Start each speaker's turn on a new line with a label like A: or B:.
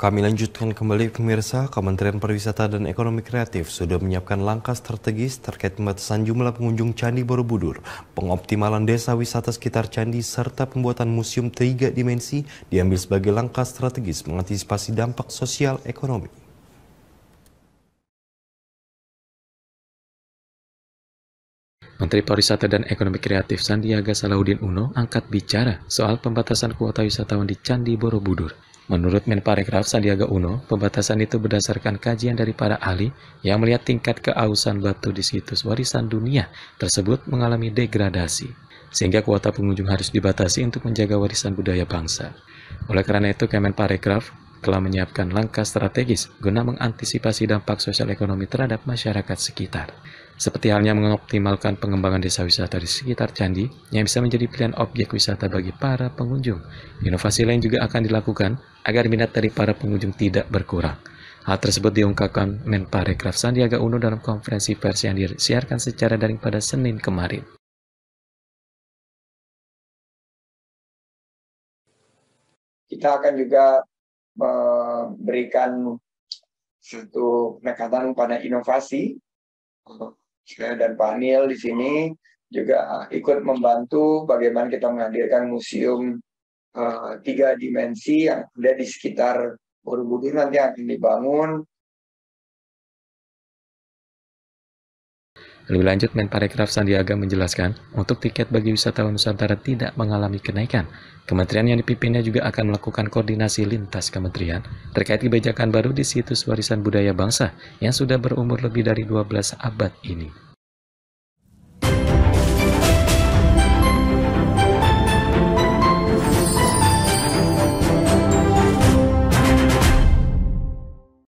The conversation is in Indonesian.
A: Kami lanjutkan kembali pemirsa, Kementerian Pariwisata dan Ekonomi Kreatif sudah menyiapkan langkah strategis terkait pembatasan jumlah pengunjung Candi Borobudur, pengoptimalan desa wisata sekitar Candi, serta pembuatan museum tiga dimensi diambil sebagai langkah strategis mengantisipasi dampak sosial ekonomi.
B: Menteri Pariwisata dan Ekonomi Kreatif Sandiaga Salahuddin Uno angkat bicara soal pembatasan kuota wisatawan di Candi Borobudur. Menurut Menparekraf Sandiaga Uno, pembatasan itu berdasarkan kajian dari para ahli yang melihat tingkat keausan batu di situs warisan dunia tersebut mengalami degradasi, sehingga kuota pengunjung harus dibatasi untuk menjaga warisan budaya bangsa. Oleh karena itu, Kemenparekraf telah menyiapkan langkah strategis guna mengantisipasi dampak sosial ekonomi terhadap masyarakat sekitar. Seperti halnya mengoptimalkan pengembangan desa wisata di sekitar candi yang bisa menjadi pilihan objek wisata bagi para pengunjung. Inovasi lain juga akan dilakukan agar minat dari para pengunjung tidak berkurang. Hal tersebut diungkapkan Menparekraf Sandiaga
C: Uno dalam konferensi pers yang disiarkan secara daring pada Senin kemarin. Kita akan juga memberikan suatu pendekatan pada inovasi dan Pak Nil di sini juga ikut membantu bagaimana kita menghadirkan museum eh, tiga dimensi yang ada di sekitar Borobudur nanti akan dibangun
B: Lebih lanjut, Menparekraf Sandiaga menjelaskan, untuk tiket bagi wisatawan Nusantara tidak mengalami kenaikan. Kementerian yang dipimpinnya juga akan melakukan koordinasi lintas kementerian terkait kebijakan baru di situs warisan budaya bangsa yang sudah berumur lebih dari 12 abad ini.